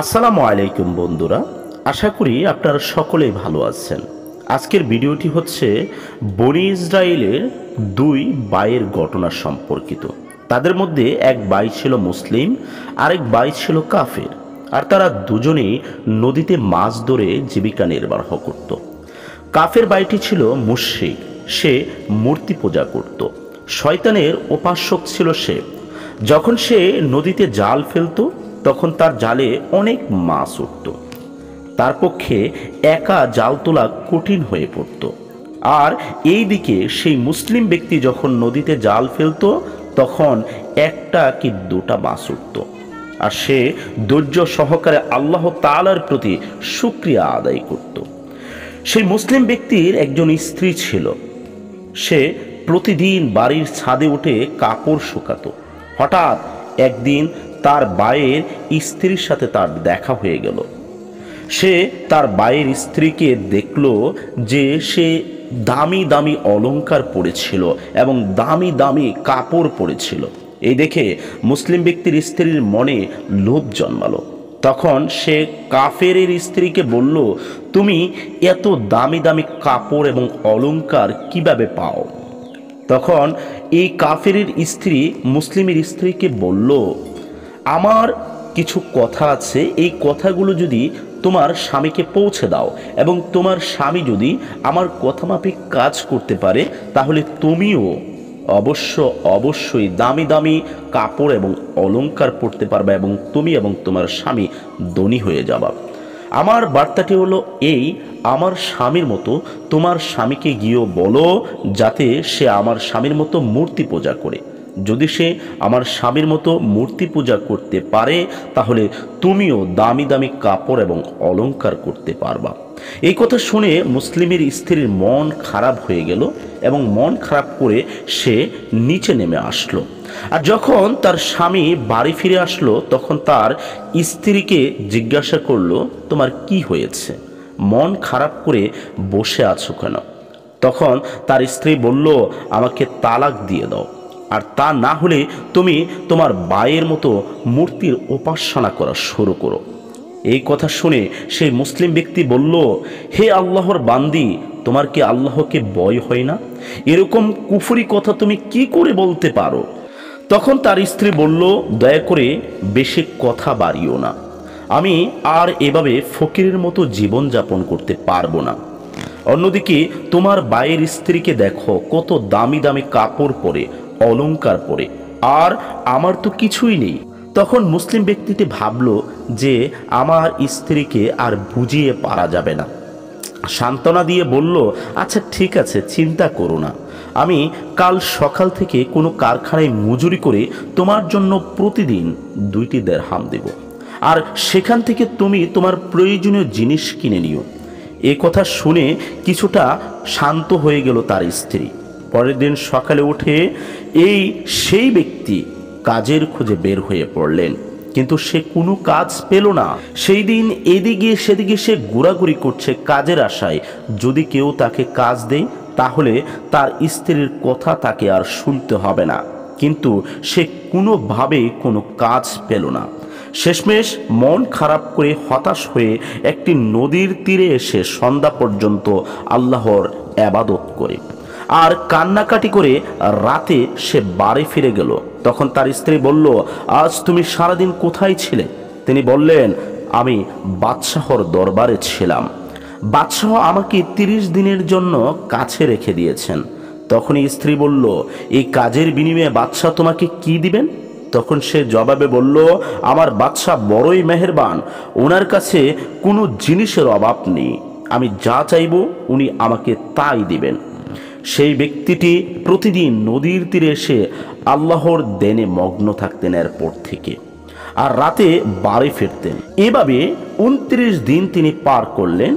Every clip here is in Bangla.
আসসালামু আলাইকুম বন্ধুরা আশা করি আপনারা সকলেই ভালো আছেন আজকের ভিডিওটি হচ্ছে বনি ইসরায়েলের দুই বাইয়ের ঘটনা সম্পর্কিত তাদের মধ্যে এক বাই ছিল মুসলিম আরেক বাই ছিল কাফের আর তারা দুজনেই নদীতে মাছ ধরে জীবিকা নির্বাহ করত কাফের বাইটি ছিল মুশ্রিক সে মূর্তি পূজা করত শয়তানের উপাসক ছিল সে যখন সে নদীতে জাল ফেলতো তখন তার জালে অনেক মাছ উঠত তার পক্ষে একা জাল তোলা কঠিন হয়ে পড়ত আর এই দিকে সেই মুসলিম ব্যক্তি যখন নদীতে জাল ফেলত তখন একটা কি দুটা মাছ উঠত আর সে ধৈর্য সহকারে আল্লাহ তালার প্রতি সুক্রিয়া আদায় করত সেই মুসলিম ব্যক্তির একজন স্ত্রী ছিল সে প্রতিদিন বাড়ির ছাদে উঠে কাপড় শুকাতো হঠাৎ একদিন তার বায়ের স্ত্রীর সাথে তার দেখা হয়ে গেল সে তার বায়ের স্ত্রীকে দেখল যে সে দামি দামি অলঙ্কার পরেছিল এবং দামি দামি কাপড় পরেছিল এই দেখে মুসলিম ব্যক্তির স্ত্রীর মনে লোভ জন্মালো তখন সে কাফেরের স্ত্রীকে বলল তুমি এত দামি দামি কাপড় এবং অলঙ্কার কিভাবে পাও তখন এই কাফেরের স্ত্রী মুসলিমের স্ত্রীকে বলল আমার কিছু কথা আছে এই কথাগুলো যদি তোমার স্বামীকে পৌঁছে দাও এবং তোমার স্বামী যদি আমার কথা মাফিক কাজ করতে পারে তাহলে তুমিও অবশ্য অবশ্যই দামি দামি কাপড় এবং অলঙ্কার পরতে পারবে এবং তুমি এবং তোমার স্বামী ধনী হয়ে যাবা আমার বার্তাটি হলো এই আমার স্বামীর মতো তোমার স্বামীকে গিয়েও বলো যাতে সে আমার স্বামীর মতো মূর্তি পূজা করে যদি সে আমার স্বামীর মতো মূর্তি পূজা করতে পারে তাহলে তুমিও দামি দামি কাপড় এবং অলঙ্কার করতে পারবা এই কথা শুনে মুসলিমের স্ত্রীর মন খারাপ হয়ে গেল এবং মন খারাপ করে সে নিচে নেমে আসলো আর যখন তার স্বামী বাড়ি ফিরে আসলো তখন তার স্ত্রীকে জিজ্ঞাসা করলো তোমার কি হয়েছে মন খারাপ করে বসে আছো কেন তখন তার স্ত্রী বলল আমাকে তালাক দিয়ে দাও আর তা না হলে তুমি তোমার বায়ের মতো মূর্তির উপাসনা করা শুরু করো এই কথা শুনে সেই মুসলিম ব্যক্তি বলল হে আল্লাহর বান্দি তোমার কি আল্লাহকে বয় হয় না এরকম কুফুরি কথা তুমি কি করে বলতে পারো তখন তার স্ত্রী বলল দয়া করে বেশি কথা বাড়িও না আমি আর এভাবে ফকিরের মতো জীবন যাপন করতে পারবো না অন্যদিকে তোমার বায়ের স্ত্রীকে দেখো কত দামি দামি কাপড় পরে অলঙ্কার পরে আর আমার তো কিছুই নেই তখন মুসলিম ব্যক্তিটি ভাবল যে আমার স্ত্রীকে আর বুঝিয়ে পারা যাবে না সান্ত্বনা দিয়ে বলল আচ্ছা ঠিক আছে চিন্তা করো না আমি কাল সকাল থেকে কোনো কারখানায় মজুরি করে তোমার জন্য প্রতিদিন দুইটি দেড়হাম দেব আর সেখান থেকে তুমি তোমার প্রয়োজনীয় জিনিস কিনে নিও এ কথা শুনে কিছুটা শান্ত হয়ে গেল তার স্ত্রী পরের দিন সকালে উঠে এই সেই ব্যক্তি কাজের খোঁজে বের হয়ে পড়লেন কিন্তু সে কোনো কাজ পেল না সেই দিন এদিকে সেদিকে সে ঘোরাঘুরি করছে কাজের আশায় যদি কেউ তাকে কাজ দেয় তাহলে তার স্ত্রীর কথা তাকে আর শুনতে হবে না কিন্তু সে কোনোভাবে কোনো কাজ পেল না শেষমেশ মন খারাপ করে হতাশ হয়ে একটি নদীর তীরে এসে সন্ধ্যা পর্যন্ত আল্লাহর অ্যাবাদত করে আর কান্নাকাটি করে রাতে সে বাড়ি ফিরে গেল তখন তার স্ত্রী বলল আজ তুমি সারাদিন কোথায় ছিলে তিনি বললেন আমি বাদশাহর দরবারে ছিলাম বাদশাহ আমাকে তিরিশ দিনের জন্য কাছে রেখে দিয়েছেন তখনই স্ত্রী বলল এই কাজের বিনিময়ে বাদশাহ তোমাকে কি দিবেন তখন সে জবাবে বলল আমার বাদশাহ বড়ই মেহেরবান ওনার কাছে কোনো জিনিসের অভাব নেই আমি যা চাইব উনি আমাকে তাই দিবেন সেই ব্যক্তিটি প্রতিদিন নদীর তীরে এসে আল্লাহর দেনে মগ্ন থাকতেন এরপর থেকে আর রাতে বাড়ি ফিরতেন এভাবে উনত্রিশ দিন তিনি পার করলেন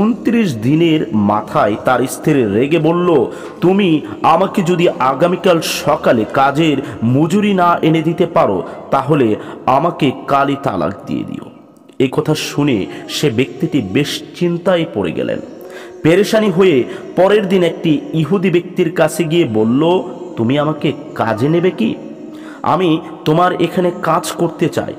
উনত্রিশ দিনের মাথায় তার স্ত্রী রেগে বলল তুমি আমাকে যদি আগামীকাল সকালে কাজের মজুরি না এনে দিতে পারো তাহলে আমাকে কালি তালাক দিয়ে দিও এ কথা শুনে সে ব্যক্তিটি বেশ চিন্তায় পড়ে গেলেন পেরেশানি হয়ে পরের দিন একটি ইহুদি ব্যক্তির কাছে গিয়ে বলল তুমি আমাকে কাজে নেবে কি আমি তোমার এখানে কাজ করতে চাই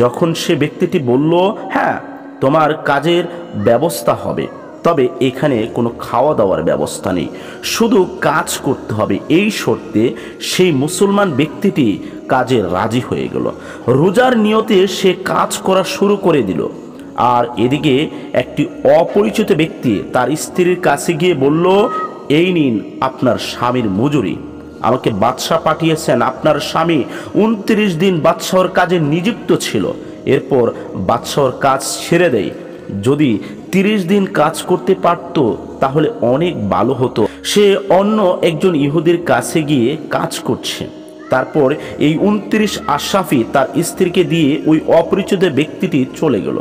যখন সে ব্যক্তিটি বলল হ্যাঁ তোমার কাজের ব্যবস্থা হবে তবে এখানে কোনো খাওয়া দাওয়ার ব্যবস্থা নেই শুধু কাজ করতে হবে এই শর্তে সেই মুসলমান ব্যক্তিটি কাজে রাজি হয়ে গেল রোজার নিয়তে সে কাজ করা শুরু করে দিল আর এদিকে একটি অপরিচিত ব্যক্তি তার স্ত্রীর কাছে গিয়ে বলল এই নিন আপনার স্বামীর মজুরি আমাকে বাদশাহ পাঠিয়েছেন আপনার স্বামী উনত্রিশ দিন বাদশাহর কাজে নিযুক্ত ছিল এরপর বাদশাহর কাজ ছেড়ে দেয় যদি তিরিশ দিন কাজ করতে পারত তাহলে অনেক ভালো হতো সে অন্য একজন ইহুদির কাছে গিয়ে কাজ করছে তারপর এই উনত্রিশ আশাফি তার স্ত্রীকে দিয়ে ওই অপরিচিত ব্যক্তিটি চলে গেল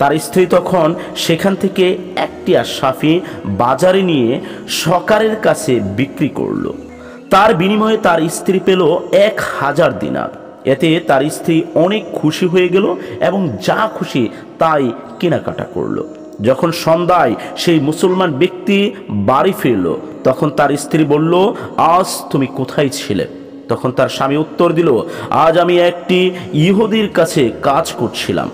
তার স্ত্রী তখন সেখান থেকে একটি আশাফি বাজারে নিয়ে সকারের কাছে বিক্রি করল তার বিনিময়ে তার স্ত্রী পেল এক হাজার দিনার এতে তার স্ত্রী অনেক খুশি হয়ে গেল এবং যা খুশি তাই কেনাকাটা করলো যখন সন্ধ্যায় সেই মুসলমান ব্যক্তি বাড়ি ফিরল তখন তার স্ত্রী বলল আজ তুমি কোথায় ছিলে তখন তার স্বামী উত্তর দিল আজ আমি একটি ইহুদির কাছে কাজ করছিলাম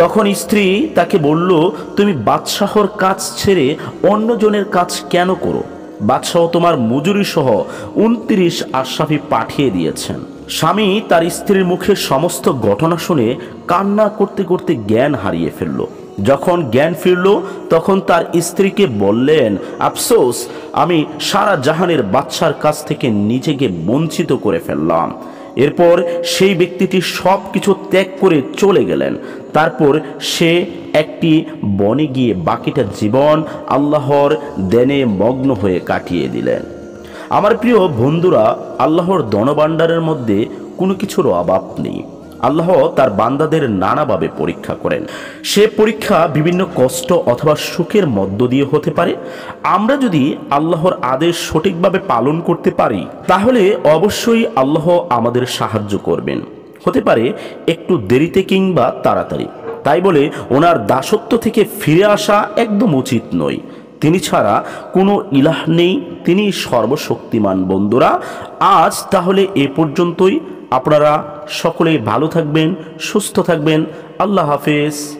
তখন স্ত্রী তাকে বলল তুমি বাদশাহর কাজ ছেড়ে অন্যজনের কাজ কেন করো বাদশাহ তোমার মজুরি সহ উনত্রিশ আশরাফি পাঠিয়ে দিয়েছেন স্বামী তার স্ত্রীর মুখে সমস্ত ঘটনা শুনে কান্না করতে করতে জ্ঞান হারিয়ে ফেলল যখন জ্ঞান ফিরল তখন তার স্ত্রীকে বললেন আফসোস আমি সারা জাহানের বাচ্চার কাছ থেকে নিজেকে বঞ্চিত করে ফেললাম এরপর সেই ব্যক্তিটি সব কিছু ত্যাগ করে চলে গেলেন তারপর সে একটি বনে গিয়ে বাকিটা জীবন আল্লাহর দেনে মগ্ন হয়ে কাটিয়ে দিলেন আমার প্রিয় বন্ধুরা আল্লাহর দনবান্ডারের মধ্যে কোনো কিছুর অভাব নেই আল্লাহ তার বান্দাদের নানাভাবে পরীক্ষা করেন সে পরীক্ষা বিভিন্ন কষ্ট অথবা সুখের মধ্য দিয়ে হতে পারে আমরা যদি আল্লাহর আদেশ সঠিকভাবে পালন করতে পারি তাহলে অবশ্যই আল্লাহ আমাদের সাহায্য করবেন হতে পারে একটু দেরিতে কিংবা তাড়াতাড়ি তাই বলে ওনার দাসত্ব থেকে ফিরে আসা একদম উচিত নয় তিনি ছাড়া কোনো ইলাহ নেই তিনি সর্বশক্তিমান বন্ধুরা আজ তাহলে এ পর্যন্তই আপনারা সকলেই ভালো থাকবেন সুস্থ থাকবেন আল্লাহ হাফেজ